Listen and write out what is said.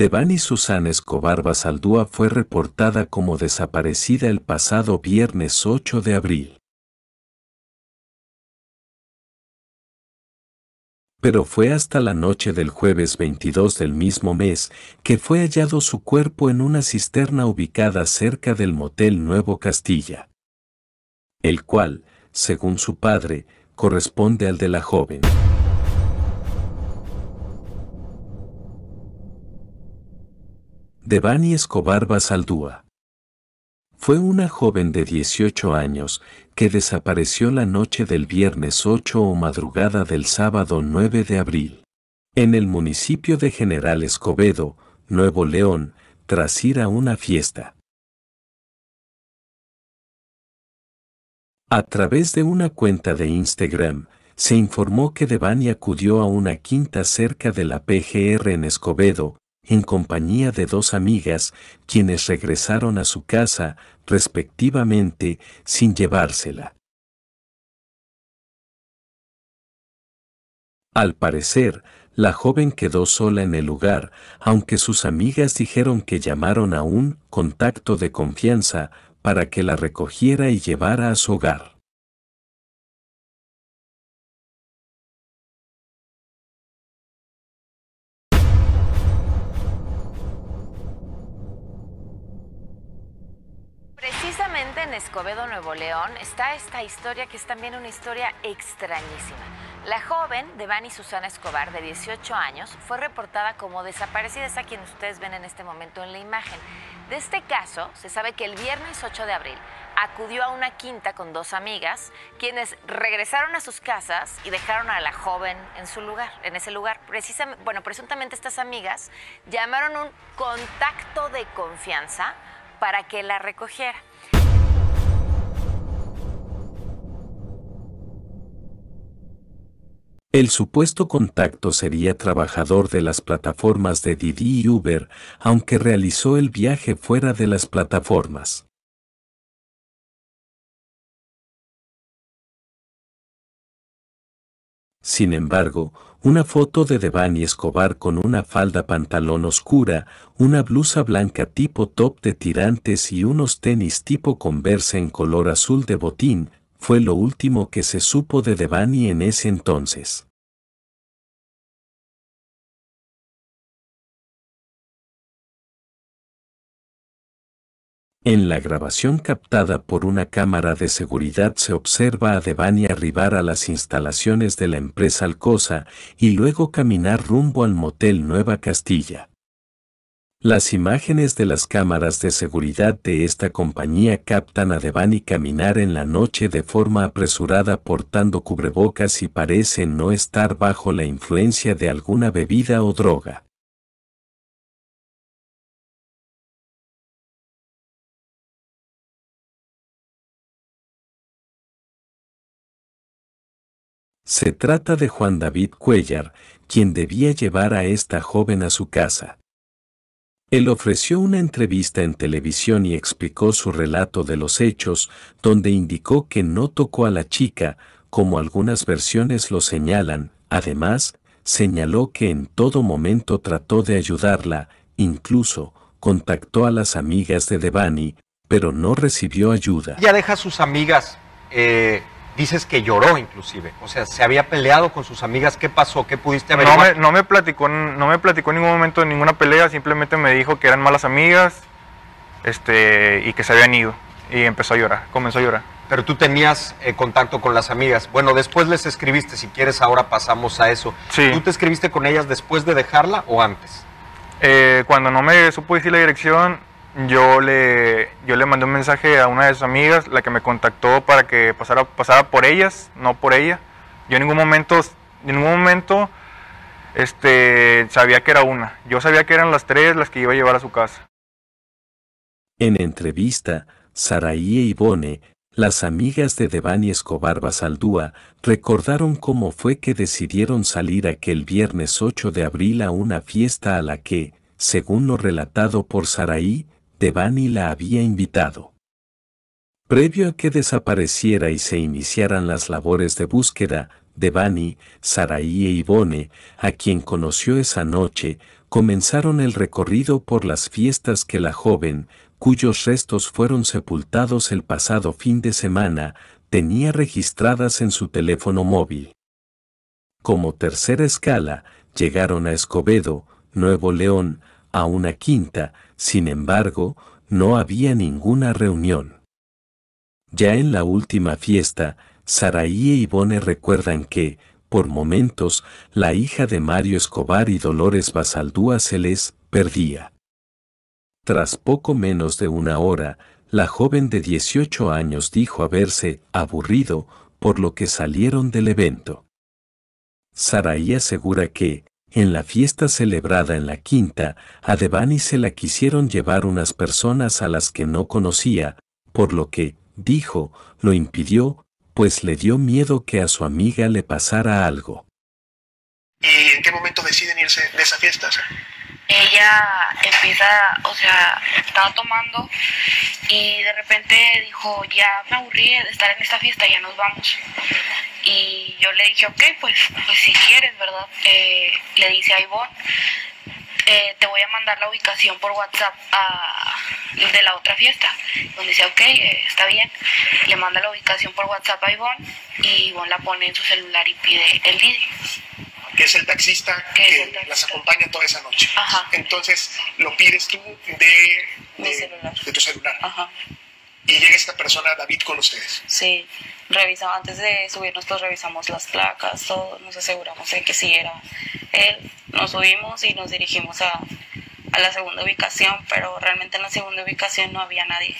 Devani Susan Escobar Basaldúa fue reportada como desaparecida el pasado viernes 8 de abril. Pero fue hasta la noche del jueves 22 del mismo mes que fue hallado su cuerpo en una cisterna ubicada cerca del motel Nuevo Castilla, el cual, según su padre, corresponde al de la joven. de Bani Escobar Basaldúa. Fue una joven de 18 años que desapareció la noche del viernes 8 o madrugada del sábado 9 de abril. En el municipio de General Escobedo, Nuevo León, tras ir a una fiesta. A través de una cuenta de Instagram, se informó que Devani acudió a una quinta cerca de la PGR en Escobedo, en compañía de dos amigas, quienes regresaron a su casa, respectivamente, sin llevársela. Al parecer, la joven quedó sola en el lugar, aunque sus amigas dijeron que llamaron a un contacto de confianza para que la recogiera y llevara a su hogar. Precisamente en Escobedo, Nuevo León, está esta historia que es también una historia extrañísima. La joven Devani Susana Escobar, de 18 años, fue reportada como desaparecida, es a quien ustedes ven en este momento en la imagen. De este caso, se sabe que el viernes 8 de abril acudió a una quinta con dos amigas, quienes regresaron a sus casas y dejaron a la joven en su lugar, en ese lugar. Precisamente, bueno, presuntamente estas amigas llamaron un contacto de confianza para que la recogiera. El supuesto contacto sería trabajador de las plataformas de Didi y Uber, aunque realizó el viaje fuera de las plataformas. Sin embargo, una foto de Devani Escobar con una falda pantalón oscura, una blusa blanca tipo top de tirantes y unos tenis tipo converse en color azul de botín, fue lo último que se supo de Devani en ese entonces. En la grabación captada por una cámara de seguridad se observa a Devani arribar a las instalaciones de la empresa Alcosa y luego caminar rumbo al motel Nueva Castilla. Las imágenes de las cámaras de seguridad de esta compañía captan a Devani caminar en la noche de forma apresurada portando cubrebocas y parece no estar bajo la influencia de alguna bebida o droga. Se trata de Juan David Cuellar, quien debía llevar a esta joven a su casa. Él ofreció una entrevista en televisión y explicó su relato de los hechos, donde indicó que no tocó a la chica, como algunas versiones lo señalan. Además, señaló que en todo momento trató de ayudarla, incluso contactó a las amigas de Devani, pero no recibió ayuda. Ya deja sus amigas eh, dices que lloró inclusive, o sea, se había peleado con sus amigas, ¿qué pasó? ¿Qué pudiste averiguar? No me, no me platicó, no me platicó en ningún momento de ninguna pelea, simplemente me dijo que eran malas amigas este, y que se habían ido y empezó a llorar, comenzó a llorar. Pero tú tenías eh, contacto con las amigas. Bueno, después les escribiste, si quieres ahora pasamos a eso. ¿Tú te escribiste con ellas después de dejarla o antes? Eh, cuando no me supo decir la dirección, yo le, yo le mandé un mensaje a una de sus amigas, la que me contactó para que pasara, por ellas, no por ella. Yo en ningún momento, en ningún momento este, sabía que era una. Yo sabía que eran las tres las que iba a llevar a su casa. En entrevista, Saraí e Ivone, las amigas de Devani Escobar Basaldúa, recordaron cómo fue que decidieron salir aquel viernes 8 de abril a una fiesta a la que, según lo relatado por Saraí, Devani la había invitado. Previo a que desapareciera y se iniciaran las labores de búsqueda, Devani, Saraí e Ivone, a quien conoció esa noche, comenzaron el recorrido por las fiestas que la joven, cuyos restos fueron sepultados el pasado fin de semana, tenía registradas en su teléfono móvil. Como tercera escala, llegaron a Escobedo, Nuevo León, a una quinta, sin embargo, no había ninguna reunión. Ya en la última fiesta, Saraí y e Ivone recuerdan que, por momentos, la hija de Mario Escobar y Dolores Basaldúa se les perdía. Tras poco menos de una hora, la joven de 18 años dijo haberse aburrido, por lo que salieron del evento. Saraí asegura que, en la fiesta celebrada en la quinta, a Devani se la quisieron llevar unas personas a las que no conocía, por lo que, dijo, lo impidió, pues le dio miedo que a su amiga le pasara algo. ¿Y en qué momento deciden irse de esa fiesta? Ella empieza, o sea, estaba tomando y de repente dijo, ya me aburrí de estar en esta fiesta, ya nos vamos. Y yo le dije, ok, pues, pues si quieres, ¿verdad? Eh, le dice a Ivonne, eh, te voy a mandar la ubicación por WhatsApp a, de la otra fiesta. Donde dice, ok, eh, está bien. Le manda la ubicación por WhatsApp a Ivonne y Ivonne la pone en su celular y pide el vídeo que es el taxista que, las acompaña toda esa noche. Entonces lo pides tú de, de tu celular. Ajá y llega esta persona, David, con ustedes. Sí, revisamos, antes de subirnos, pues, revisamos las placas, todo, nos aseguramos de que sí era él. Nos subimos y nos dirigimos a la segunda ubicación, pero realmente en la segunda ubicación no había nadie.